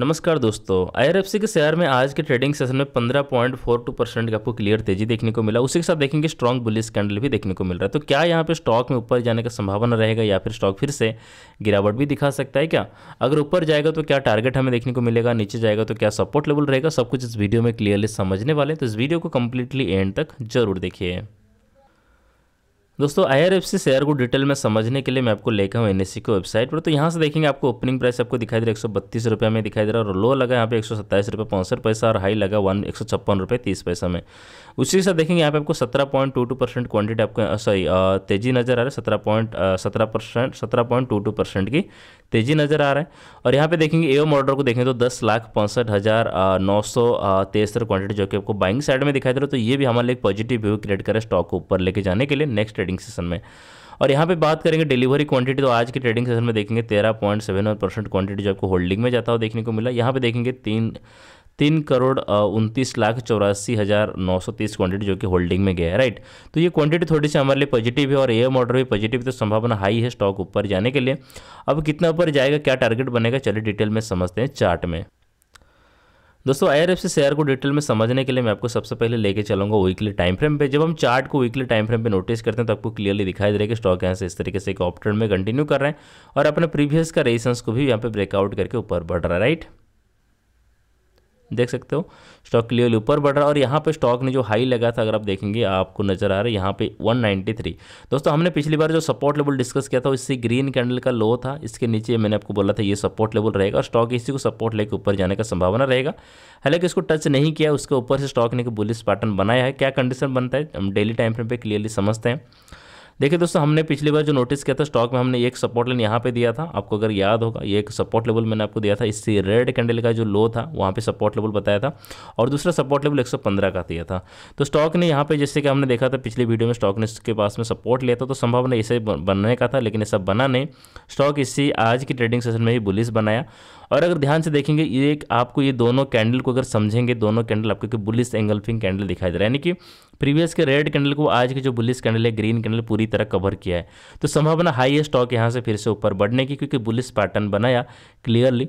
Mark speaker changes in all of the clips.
Speaker 1: नमस्कार दोस्तों आई के शेयर में आज के ट्रेडिंग सेशन में 15.42 परसेंट का आपको क्लियर तेजी देखने को मिला उसी के साथ देखेंगे स्ट्रॉन्ग बुलिस कैंडल भी देखने को मिल रहा है तो क्या यहाँ पे स्टॉक में ऊपर जाने का संभावना रहेगा या फिर स्टॉक फिर से गिरावट भी दिखा सकता है क्या अगर ऊपर जाएगा तो क्या टारगेट हमें देखने को मिलेगा नीचे जाएगा तो क्या सपोर्ट लेवल रहेगा सब कुछ इस वीडियो में क्लियरली समझने वाले तो इस वीडियो को कम्प्लीटली एंड तक जरूर देखिए दोस्तों आई शेयर को डिटेल में समझने के लिए मैं आपको लेकर हूँ एन की वेबसाइट पर तो यहाँ से देखेंगे आपको ओपनिंग प्राइस आपको दिखाई दे रहा है एक में दिखाई दे रहा है और लो लगा यहाँ पे एक सौ पैसा और हाई लगा वन एक सौ पैसा में उसी से देखेंगे यहाँ पे आपको सत्रह point two two percent quantity आपको सॉरी तेजी नज़र आ रहा है सत्रह पॉइंट सत्रह परसेंट सत्रह पॉइंट टू टू परसेंट की तेजी नज़र आ रहा है और यहाँ पे देखेंगे एओ ऑर्डर को देखें तो दस लाख पौंसठ हज़ार नौ सौ तेहत्तर क्वान्टिटी जो कि आपको बाइंग साइड में दिखाई दे रहा है तो ये भी हमारे लिए पॉजिटिव व्यू क्रिएट करें स्टॉक को ऊपर लेके जाने के लिए नेक्स्ट ट्रेडिंग सेशन में और यहाँ पे बात करेंगे डिलीवरी क्वांटिटी तो आज के ट्रेडिंग सेशन में देखेंगे तेरह पॉइंट सेवन परसेंट क्वांटिटी जो आपको होल्डिंग में जाता हुआ देखने को मिला यहाँ पे देखेंगे तीन तीन करोड़ उनतीस लाख चौरासी हज़ार नौ सौ तीस क्वांटिटी जो कि होल्डिंग में गया है राइट तो ये क्वांटिटी थोड़ी सी हमारे लिए पॉजिटिव है और एम ऑर्डर भी पॉजिटिव तो संभावना हाई है स्टॉक ऊपर जाने के लिए अब कितना ऊपर जाएगा क्या टारगेट बनेगा चलिए डिटेल में समझते हैं चार्ट में दोस्तों आई आर एफ शेयर को डिटेल में समझने के लिए मैं आपको सबसे पहले लेके चलूंगा वीकली टाइम फ्रेम पे जब हम चार्ट को वीकली टाइम फ्रेम पे नोटिस करते हैं तो आपको क्लियरली दिखाई दे रहा है कि स्टॉक यहाँ से इस तरीके से एक ऑप्टर्न में कंटिन्यू कर रहे हैं और अपने प्रीवियस का रेजिस्टेंस को भी यहाँ पे ब्रेकआउट करके ऊपर बढ़ रहा है राइट देख सकते हो स्टॉक क्लियर ऊपर बढ़ रहा है और यहाँ पे स्टॉक ने जो हाई लगा था अगर आप देखेंगे आपको नजर आ रहा है यहाँ पे 193 दोस्तों हमने पिछली बार जो सपोर्ट लेवल डिस्कस किया था इससे ग्रीन कैंडल का लो था इसके नीचे मैंने आपको बोला था ये सपोर्ट लेवल रहेगा और स्टॉक इसी को सपोर्ट लेकर ऊपर जाने का संभावना रहेगा हालांकि इसको टच नहीं किया उसके ऊपर से स्टॉक ने एक बुलिस पैटर्न बनाया है क्या कंडीशन बनता है हम डेली टाइम फ्रेम पर क्लियरली समझते हैं देखिए दोस्तों हमने पिछली बार जो नोटिस किया था स्टॉक में हमने एक सपोर्ट लेन यहाँ पे दिया था आपको अगर याद होगा ये एक सपोर्ट लेवल मैंने आपको दिया था इससे रेड कैंडल का जो लो था वहाँ पे सपोर्ट लेवल बताया था और दूसरा सपोर्ट लेवल 115 का दिया था तो स्टॉक ने यहाँ पे जैसे कि हमने देखा था पिछली वीडियो में स्टॉक ने इसके पास में सपोर्ट लिया था तो संभावना इसे बनने का था लेकिन ये सब बना नहीं स्टॉक इसी आज की ट्रेडिंग सेशन में ही बुलिस बनाया और अगर ध्यान से देखेंगे ये एक आपको ये दोनों कैंडल को अगर समझेंगे दोनों कैंडल आपको बुलिस एंगल्फिंग कैंडल दिखाई दे रहा है यानी कि प्रीवियस के रेड कैंडल को आज के जो बुलिस कैंडल है ग्रीन कैंडल पूरी तरह कवर किया है तो संभावना हाई स्टॉक यहाँ से फिर से ऊपर बढ़ने की क्योंकि बुलिस पैटर्न बनाया क्लियरली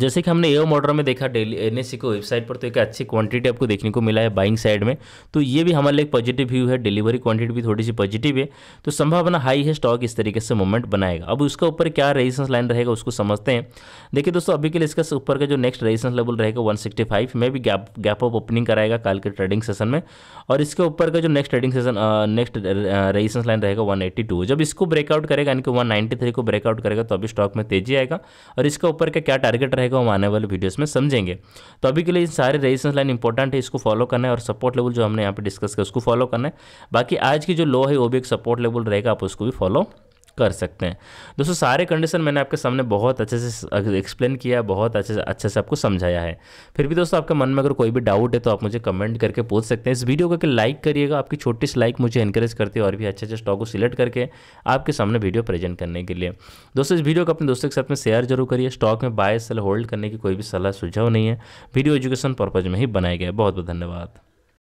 Speaker 1: जैसे कि हमने एओ ऑर्डर में देखा डेली एन एस को वेबसाइट पर तो एक अच्छी क्वांटिटी आपको देखने को मिला है बाइंग साइड में तो ये भी हमारे लिए पॉजिटिव व्यू है डिलीवरी क्वांटिटी भी थोड़ी सी पॉजिटिव है तो संभावना हाई है स्टॉक इस तरीके से मूवमेंट बनाएगा अब उसका ऊपर क्या रेजिस्टेंस लाइन रहेगा उसको समझते हैं देखिए दोस्तों अभी के लिए इसका ऊपर का जो नेक्स्ट रेजिस्टेंस लेवल रहेगा वन सिक्सटी फाइव में भी गैप गैप ऑफ ओपनिंग कराएगा कल के ट्रेडिंग सेशन में और इसके ऊपर का जो next trading session next resistance line रहेगा वन टू जब इसको ब्रेकआउट करेगा यानी कि वन थ्री को ब्रेकआउट करेगा तो अभी स्टॉक में तेजी आएगा और इसके ऊपर का क्या टारगेट रहेगा वो आने वाले वीडियोस में समझेंगे तो अभी के लिए इन सारे रेजिस्टेंस लाइन इंपॉर्टेंट है इसको फॉलो करना है और सपोर्ट लेवल जो हमने यहाँ पे डिस्कस किया उसको फॉलो करना है बाकी आज की जो लो है वो भी एक सपोर्ट लेवल रहेगा आप उसको भी फॉलो कर सकते हैं दोस्तों सारे कंडीशन मैंने आपके सामने बहुत अच्छे से एक्सप्लेन किया है बहुत अच्छे से अच्छे से आपको समझाया है फिर भी दोस्तों आपके मन में अगर कोई भी डाउट है तो आप मुझे कमेंट करके पूछ सकते हैं इस वीडियो को लाइक करिएगा आपकी छोटी सी लाइक मुझे इंकरेज करती है और भी अच्छे अच्छे स्टॉक को सिलेक्ट करके आपके सामने वीडियो प्रेजेंट करने के लिए दोस्तों इस वीडियो को अपने दोस्तों के साथ में शेयर जरूर करिए स्टॉक में बाय सेल होल्ड करने की कोई भी सलाह सुझाव नहीं है वीडियो एजुकेशन पर्पज़ में ही बनाया गया बहुत बहुत धन्यवाद